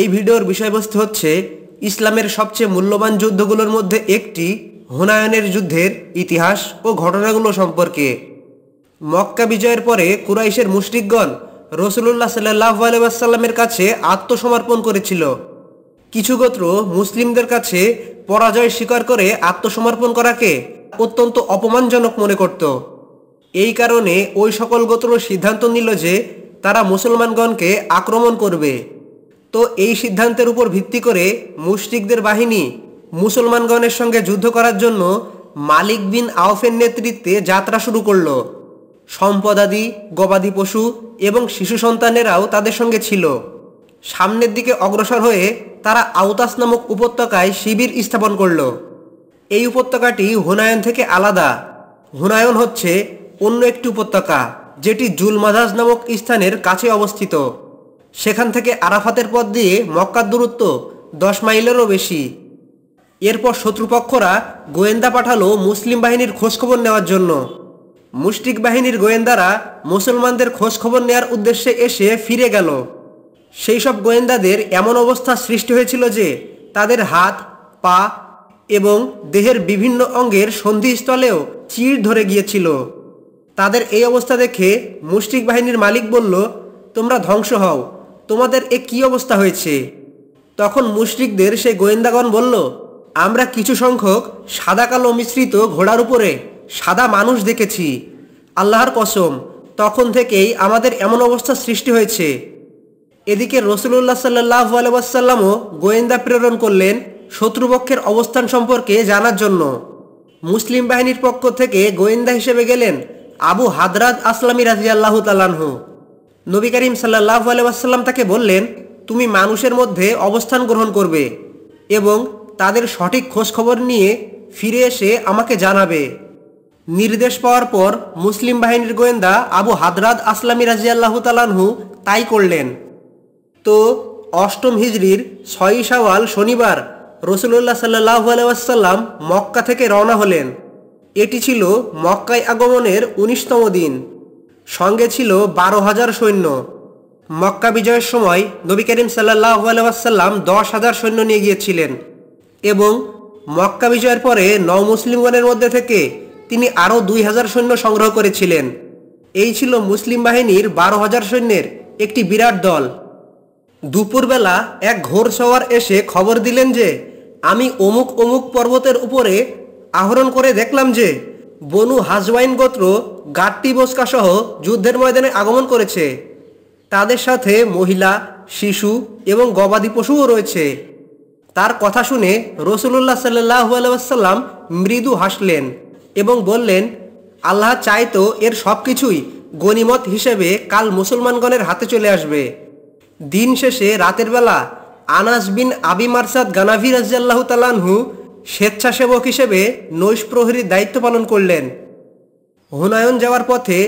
এই ভিডিওর বিষয়বস্তু হচ্ছে ইসলামের সবচেয়ে মূল্যবান যুদ্ধগুলোর মধ্যে একটি হুনায়নের যুদ্ধের ইতিহাস ও ঘটনাগুলো সম্পর্কে মক্কা বিজয়ের পরে কুরাইশের মুশরিকগণ রসুল্লাহ সাল্লাহ আলাইসাল্লামের কাছে আত্মসমর্পণ করেছিল কিছু গোত্র মুসলিমদের কাছে পরাজয় স্বীকার করে আত্মসমর্পণ করাকে অত্যন্ত অপমানজনক মনে করত এই কারণে ওই সকল গোত্র সিদ্ধান্ত নিল যে তারা মুসলমানগণকে আক্রমণ করবে তো এই সিদ্ধান্তের উপর ভিত্তি করে মুশরিকদের বাহিনী মুসলমানগণের সঙ্গে যুদ্ধ করার জন্য মালিক বিন আউফের নেতৃত্বে যাত্রা শুরু করল সম্পদাদি গবাদি পশু এবং শিশু সন্তানেরাও তাদের সঙ্গে ছিল সামনের দিকে অগ্রসর হয়ে তারা আউতাস নামক উপত্যকায় শিবির স্থাপন করল এই উপত্যকাটি হুনায়ন থেকে আলাদা হুনায়ন হচ্ছে অন্য একটি উপত্যকা যেটি জুলমাধাজ নামক স্থানের কাছে অবস্থিত সেখান থেকে আরাফাতের পথ দিয়ে মক্কার দূরত্ব দশ মাইলেরও বেশি এরপর শত্রুপক্ষরা গোয়েন্দা পাঠালো মুসলিম বাহিনীর খোঁজখবর নেওয়ার জন্য মুষ্টিক বাহিনীর গোয়েন্দারা মুসলমানদের খোঁজখবর নেয়ার উদ্দেশ্যে এসে ফিরে গেল সেই সব গোয়েন্দাদের এমন অবস্থা সৃষ্টি হয়েছিল যে তাদের হাত পা এবং দেহের বিভিন্ন অঙ্গের সন্ধিস্থলেও চিড় ধরে গিয়েছিল তাদের এই অবস্থা দেখে মুষ্টিক বাহিনীর মালিক বলল তোমরা ধ্বংস হও তোমাদের এ কি অবস্থা হয়েছে তখন মুশরিকদের সেই গোয়েন্দাগণ বলল আমরা কিছু সংখ্যক সাদা কালো মিশ্রিত ঘোড়ার উপরে সাদা মানুষ দেখেছি আল্লাহর কসম তখন থেকেই আমাদের এমন অবস্থা সৃষ্টি হয়েছে এদিকে রসুল্লাহ সাল্লাহ আলবাসাল্লামও গোয়েন্দা প্রেরণ করলেন শত্রুপক্ষের অবস্থান সম্পর্কে জানার জন্য মুসলিম বাহিনীর পক্ষ থেকে গোয়েন্দা হিসেবে গেলেন আবু হাদরাত আসলামী রাজিয়াল্লাহ তালানহু নবী করিম সাল্লাহ আলাইসাল্লাম তাকে বললেন তুমি মানুষের মধ্যে অবস্থান গ্রহণ করবে এবং তাদের সঠিক খোঁজখবর নিয়ে ফিরে এসে আমাকে জানাবে নির্দেশ পাওয়ার পর মুসলিম বাহিনীর গোয়েন্দা আবু হাদরাত আসলামী রাজি আল্লাহ তালানহু তাই করলেন তো অষ্টম হিজড়ির ছয়ই সাওয়াল শনিবার রসুল্লাহ সাল্লাহ আলাইসাল্লাম মক্কা থেকে রওনা হলেন এটি ছিল মক্কায় আগমনের উনিশতম দিন সঙ্গে ছিল বারো হাজার সৈন্য মক্কা বিজয়ের সময় নবী করিম সাল্লাহ আলাইসাল্লাম দশ হাজার সৈন্য নিয়ে গিয়েছিলেন এবং মক্কা বিজয়ের পরে ন মুসলিমগণের মধ্যে থেকে তিনি আরও দুই হাজার সৈন্য সংগ্রহ করেছিলেন এই ছিল মুসলিম বাহিনীর বারো হাজার সৈন্যের একটি বিরাট দল দুপুরবেলা এক সওয়ার এসে খবর দিলেন যে আমি অমুক অমুক পর্বতের উপরে আহরণ করে দেখলাম যে বনু হাজওয়াইন গোত্র গাট্টি বোসকাসহ যুদ্ধের ময়দানে আগমন করেছে তাদের সাথে মহিলা শিশু এবং গবাদি পশুও রয়েছে তার কথা শুনে রসুল্লাহ সাল্লাহ আলাইসাল্লাম মৃদু হাসলেন এবং বললেন আল্লাহ চাইতো এর সব কিছুই গণিমত হিসেবে কাল মুসলমানগণের হাতে চলে আসবে দিন শেষে রাতের বেলা আনাস বিন আবি মারসাদ গানাভি রাজিয়াল্লাহ তালানহু স্বেচ্ছাসেবক হিসেবে নৈশ প্রহরীর দায়িত্ব পালন করলেন হুনায়ুন যাওয়ার পথে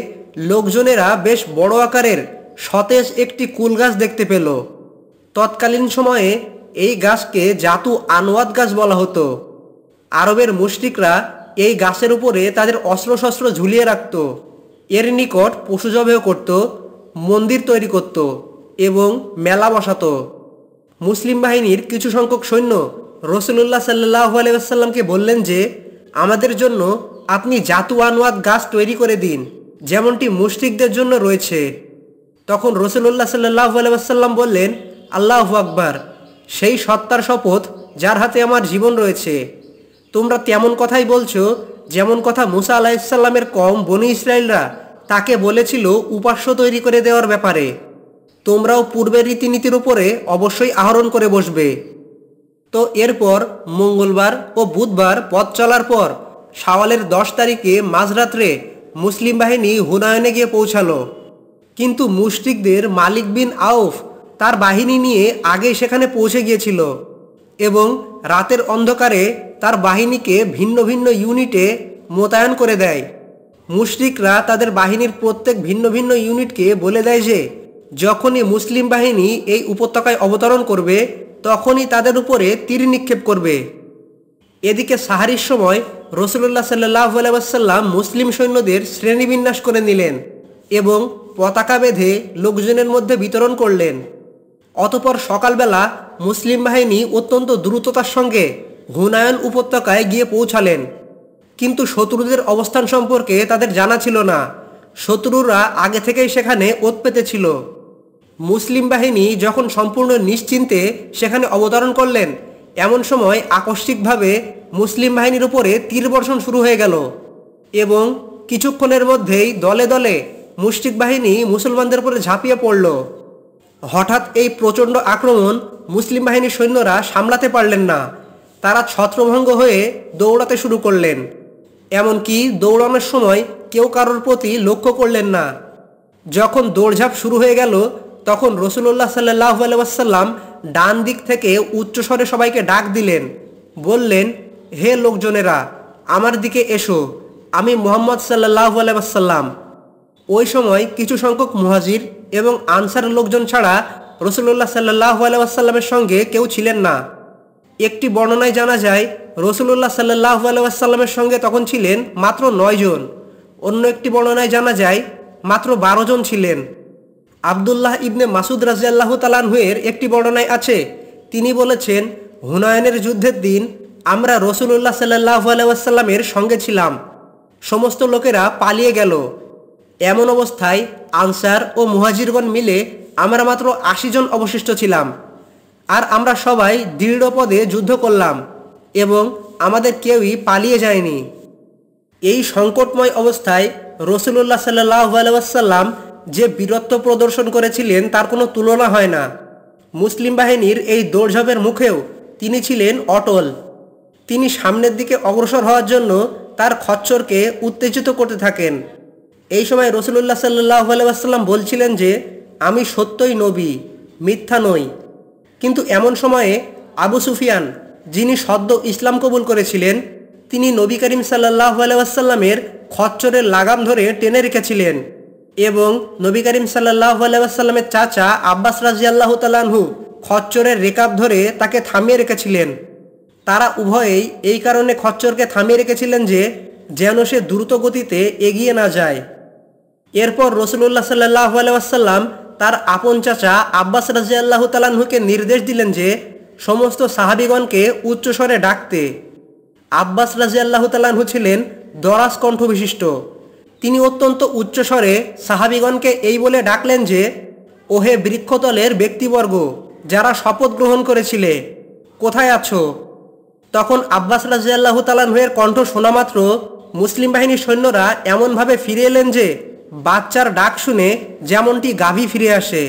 লোকজনেরা বেশ বড় আকারের সতেজ একটি কুল গাছ দেখতে পেল তৎকালীন সময়ে এই গাছকে জাতু আনোয়াত গাছ বলা হতো আরবের মুশরিকরা এই গাছের উপরে তাদের অস্ত্রশস্ত্র ঝুলিয়ে রাখত এর নিকট পশুজবেও করত মন্দির তৈরি করত এবং মেলা বসাত মুসলিম বাহিনীর কিছু সংখ্যক সৈন্য রসুল্লাহ সাল্লাহ আলাইসাল্লামকে বললেন যে আমাদের জন্য আপনি জাতু আনোয়াত গাছ তৈরি করে দিন যেমনটি মুশরিকদের জন্য রয়েছে তখন রসুল্লাহ সাল্লাহ আলাইসাল্লাম বললেন আল্লাহ আকবার সেই সত্তার শপথ যার হাতে আমার জীবন রয়েছে তোমরা তেমন কথাই বলছো যেমন কথা মুসা আলাহিসাল্লামের কম বনি ইসরায়েলরা তাকে বলেছিল উপাস্য তৈরি করে দেওয়ার ব্যাপারে তোমরাও পূর্বের রীতিনীতির উপরে অবশ্যই আহরণ করে বসবে তো এরপর মঙ্গলবার ও বুধবার পথ চলার পর সাওয়ালের দশ তারিখে মাঝরাত্রে মুসলিম বাহিনী হুনায়নে গিয়ে পৌঁছালো কিন্তু মুশরিকদের মালিক বিন আউফ তার বাহিনী নিয়ে আগে সেখানে পৌঁছে গিয়েছিল এবং রাতের অন্ধকারে তার বাহিনীকে ভিন্ন ভিন্ন ইউনিটে মোতায়েন করে দেয় মুশরিকরা তাদের বাহিনীর প্রত্যেক ভিন্ন ভিন্ন ইউনিটকে বলে দেয় যে যখনই মুসলিম বাহিনী এই উপত্যকায় অবতরণ করবে তখনই তাদের উপরে তীর নিক্ষেপ করবে এদিকে সাহারির সময় রসুল্লাহ সাল্লাহ আলাইসাল্লাম মুসলিম সৈন্যদের শ্রেণীবিন্যাস করে নিলেন এবং পতাকা বেঁধে লোকজনের মধ্যে বিতরণ করলেন অতপর সকালবেলা মুসলিম বাহিনী অত্যন্ত দ্রুততার সঙ্গে হুনায়ন উপত্যকায় গিয়ে পৌঁছালেন কিন্তু শত্রুদের অবস্থান সম্পর্কে তাদের জানা ছিল না শত্রুরা আগে থেকেই সেখানে ওত পেতেছিল মুসলিম বাহিনী যখন সম্পূর্ণ নিশ্চিন্তে সেখানে অবতরণ করলেন এমন সময় আকস্মিকভাবে মুসলিম বাহিনীর উপরে তীর বর্ষণ শুরু হয়ে গেল এবং কিছুক্ষণের মধ্যেই দলে দলে মুসলিক বাহিনী মুসলমানদের উপরে ঝাঁপিয়ে পড়ল হঠাৎ এই প্রচণ্ড আক্রমণ মুসলিম বাহিনীর সৈন্যরা সামলাতে পারলেন না তারা ছত্রভঙ্গ হয়ে দৌড়াতে শুরু করলেন এমনকি দৌড়ানোর সময় কেউ কারোর প্রতি লক্ষ্য করলেন না যখন দৌড়ঝাঁপ শুরু হয়ে গেল তখন রসুল্লাহ সাল্লাহ আলাইসাল্লাম ডান দিক থেকে উচ্চস্বরে সবাইকে ডাক দিলেন বললেন হে লোকজনেরা আমার দিকে এসো আমি মোহাম্মদ সাল্লাহ আলাইসাল্লাম ওই সময় কিছু সংখ্যক মুহাজির এবং আনসার লোকজন ছাড়া রসুল্লাহ সাল্লাহ আলাইসাল্লামের সঙ্গে কেউ ছিলেন না একটি বর্ণনায় জানা যায় রসুল্লাহ সাল্লাহ আলাইসাল্লামের সঙ্গে তখন ছিলেন মাত্র নয় জন অন্য একটি বর্ণনায় জানা যায় মাত্র বারো জন ছিলেন আবদুল্লাহ ইবনে মাসুদ রাজিয়াল্লাহ তালানহুয়ের একটি বর্ণনায় আছে তিনি বলেছেন হুনায়নের যুদ্ধের দিন আমরা রসুল্লাহ সাল্লাহ আলাইসাল্লামের সঙ্গে ছিলাম সমস্ত লোকেরা পালিয়ে গেল এমন অবস্থায় আনসার ও মুহাজিরগণ মিলে আমরা মাত্র আশি জন অবশিষ্ট ছিলাম আর আমরা সবাই দৃঢ় পদে যুদ্ধ করলাম এবং আমাদের কেউই পালিয়ে যায়নি এই সংকটময় অবস্থায় রসুল্লাহ সাল্লাহ আলাইসাল্লাম যে বীরত্ব প্রদর্শন করেছিলেন তার কোনো তুলনা হয় না মুসলিম বাহিনীর এই দৌড়ঝাঁপের মুখেও তিনি ছিলেন অটল তিনি সামনের দিকে অগ্রসর হওয়ার জন্য তার খচ্চরকে উত্তেজিত করতে থাকেন এই সময় রসুল্লাহ সাল্লাহ আলাইসাল্লাম বলছিলেন যে আমি সত্যই নবী মিথ্যা নই কিন্তু এমন সময়ে আবু সুফিয়ান যিনি সদ্য ইসলাম কবুল করেছিলেন তিনি নবী করিম সাল্লাহ আলাইসাল্লামের খচ্চরের লাগাম ধরে টেনে রেখেছিলেন এবং নবী করিম সাল্লাহামের চাচা আব্বাস রাজি আল্লাহ তালু খচ্চরের রেকাব ধরে তাকে থামিয়ে রেখেছিলেন তারা উভয়েই এই কারণে খচ্চরকে থামিয়ে রেখেছিলেন যে যেন সে দ্রুত গতিতে এগিয়ে না যায় এরপর রসুল্লাহ সাল্লাহ আলাইসাল্লাম তার আপন চাচা আব্বাস রাজি আল্লাহ তালাহুকে নির্দেশ দিলেন যে সমস্ত সাহাবিগণকে উচ্চস্বরে ডাকতে আব্বাস রাজি আল্লাহ তালাহু ছিলেন দরাজ কণ্ঠ বিশিষ্ট তিনি অত্যন্ত উচ্চস্বরে সাহাবিগণকে এই বলে ডাকলেন যে ওহে বৃক্ষতলের ব্যক্তিবর্গ যারা শপথ গ্রহণ করেছিলে কোথায় আছো তখন আব্বাস রাজিয়াল্লাহ তালানহের কণ্ঠ শোনা মাত্র মুসলিম বাহিনীর সৈন্যরা এমনভাবে ফিরে এলেন যে বাচ্চার ডাক শুনে যেমনটি গাভী ফিরে আসে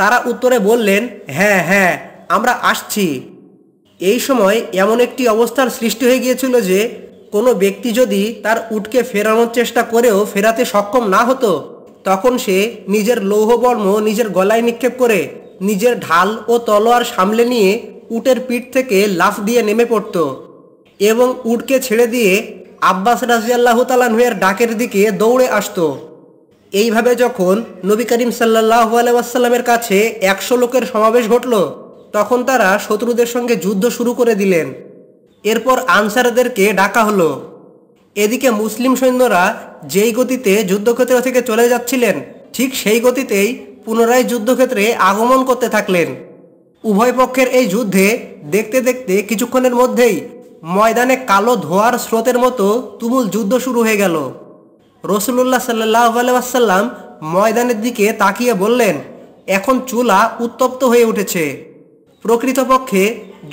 তারা উত্তরে বললেন হ্যাঁ হ্যাঁ আমরা আসছি এই সময় এমন একটি অবস্থার সৃষ্টি হয়ে গিয়েছিল যে কোনো ব্যক্তি যদি তার উটকে ফেরানোর চেষ্টা করেও ফেরাতে সক্ষম না হতো তখন সে নিজের লৌহবর্ম নিজের গলায় নিক্ষেপ করে নিজের ঢাল ও তলোয়ার সামলে নিয়ে উটের পিঠ থেকে লাফ দিয়ে নেমে পড়ত এবং উটকে ছেড়ে দিয়ে আব্বাস রাজিয়াল্লাহ তালানহের ডাকের দিকে দৌড়ে আসত এইভাবে যখন নবী করিম সাল্লাহ আলাইসাল্লামের কাছে একশো লোকের সমাবেশ ঘটল তখন তারা শত্রুদের সঙ্গে যুদ্ধ শুরু করে দিলেন এরপর আনসারদেরকে ডাকা হলো এদিকে মুসলিম সৈন্যরা যেই গতিতে যুদ্ধক্ষেত্র থেকে চলে যাচ্ছিলেন ঠিক সেই গতিতেই পুনরায় যুদ্ধক্ষেত্রে আগমন করতে থাকলেন উভয় পক্ষের এই যুদ্ধে দেখতে দেখতে কিছুক্ষণের মধ্যেই ময়দানে কালো ধোয়ার স্রোতের মতো তুমুল যুদ্ধ শুরু হয়ে গেল রসুল্লাহ সাল্লাসাল্লাম ময়দানের দিকে তাকিয়ে বললেন এখন চুলা উত্তপ্ত হয়ে উঠেছে প্রকৃতপক্ষে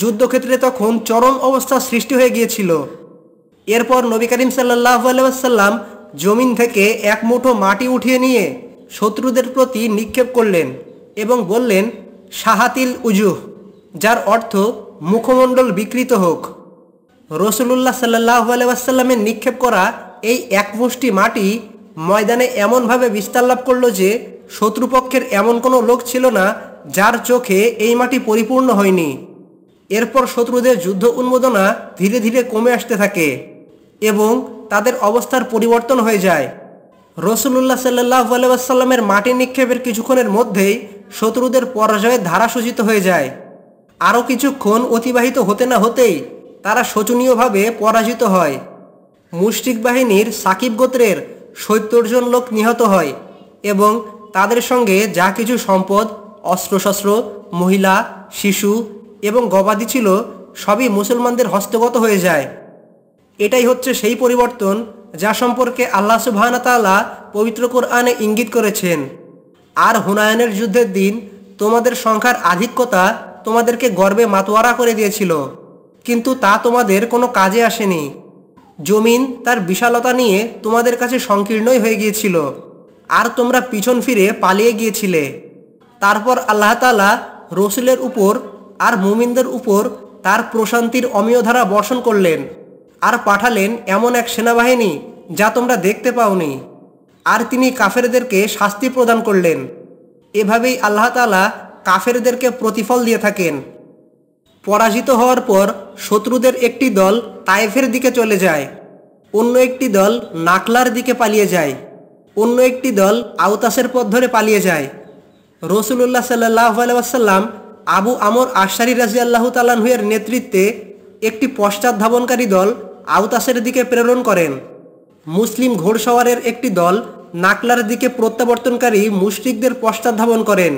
যুদ্ধক্ষেত্রে তখন চরম অবস্থা সৃষ্টি হয়ে গিয়েছিল এরপর নবী করিম সাল্লাহ আলাইসাল্লাম জমিন থেকে এক মুঠো মাটি উঠিয়ে নিয়ে শত্রুদের প্রতি নিক্ষেপ করলেন এবং বললেন শাহাতিল উজুহ যার অর্থ মুখমণ্ডল বিকৃত হোক রসুলুল্লাহ সাল্লাহ আলাইসাল্লামের নিক্ষেপ করা এই এক মুষ্টি মাটি ময়দানে এমনভাবে বিস্তার লাভ করল যে শত্রুপক্ষের এমন কোনো লোক ছিল না যার চোখে এই মাটি পরিপূর্ণ হয়নি এরপর শত্রুদের যুদ্ধ উন্মোদনা ধীরে ধীরে কমে আসতে থাকে এবং তাদের অবস্থার পরিবর্তন হয়ে যায় রসুল্লাহ সাল্লাহ আলাইসাল্লামের মাটি নিক্ষেপের কিছুক্ষণের মধ্যেই শত্রুদের পরাজয়ের ধারা সূচিত হয়ে যায় আরও কিছুক্ষণ অতিবাহিত হতে না হতেই তারা শোচনীয়ভাবে পরাজিত হয় মুষ্টিক বাহিনীর সাকিব গোত্রের সত্তর জন লোক নিহত হয় এবং তাদের সঙ্গে যা কিছু সম্পদ অস্ত্রশস্ত্র মহিলা শিশু এবং গবাদি ছিল সবই মুসলমানদের হস্তগত হয়ে যায় এটাই হচ্ছে সেই পরিবর্তন যা সম্পর্কে আল্লাহ সুবাহতালা পবিত্র কোরআনে ইঙ্গিত করেছেন আর হুনায়নের যুদ্ধের দিন তোমাদের সংখ্যার আধিক্যতা তোমাদেরকে গর্বে মাতোয়ারা করে দিয়েছিল কিন্তু তা তোমাদের কোনো কাজে আসেনি জমিন তার বিশালতা নিয়ে তোমাদের কাছে সংকীর্ণই হয়ে গিয়েছিল আর তোমরা পিছন ফিরে পালিয়ে গিয়েছিলে তারপর আল্লাহ তালা রসুলের উপর আর মুমিনদের উপর তার প্রশান্তির অমীয় ধারা বর্ষণ করলেন আর পাঠালেন এমন এক সেনাবাহিনী যা তোমরা দেখতে পাওনি আর তিনি কাফেরদেরকে শাস্তি প্রদান করলেন এভাবেই আল্লাহ তালা কাফেরদেরকে প্রতিফল দিয়ে থাকেন পরাজিত হওয়ার পর শত্রুদের একটি দল তায়েফের দিকে চলে যায় অন্য একটি দল নাকলার দিকে পালিয়ে যায় অন্য একটি দল আউতাসের পথ ধরে পালিয়ে যায় রসুল্লাহ সাল্লাহ আলাইসাল্লাম আবু আমর আশারি রাজি আল্লাহ তালাহুয়ের নেতৃত্বে একটি পশ্চাৎ ধাবনকারী দল আউতাসের দিকে প্রেরণ করেন মুসলিম ঘোড়সওয়ারের একটি দল নাকলার দিকে প্রত্যাবর্তনকারী মুশরিকদের পশ্চাৎ ধাবন করেন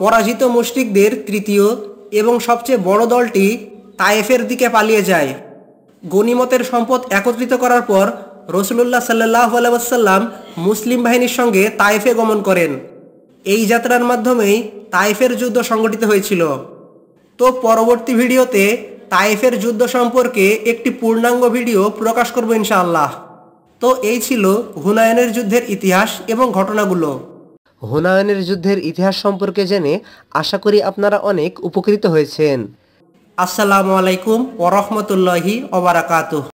পরাজিত মুশরিকদের তৃতীয় এবং সবচেয়ে বড় দলটি তায়েফের দিকে পালিয়ে যায় গণিমতের সম্পদ একত্রিত করার পর রসুল্লাহ সাল্লাহ আলাইসাল্লাম মুসলিম বাহিনীর সঙ্গে তায়েফে গমন করেন এই যাত্রার মাধ্যমেই তাইফের যুদ্ধ সংগঠিত হয়েছিল তো পরবর্তী ভিডিওতে তাইফের যুদ্ধ সম্পর্কে একটি পূর্ণাঙ্গ ভিডিও প্রকাশ করব ইনশাআল্লাহ তো এই ছিল হুনায়নের যুদ্ধের ইতিহাস এবং ঘটনাগুলো হুনায়নের যুদ্ধের ইতিহাস সম্পর্কে জেনে আশা করি আপনারা অনেক উপকৃত হয়েছেন আসসালামু আলাইকুম ওরহমতুল্লাহি ওবরাকাতুহ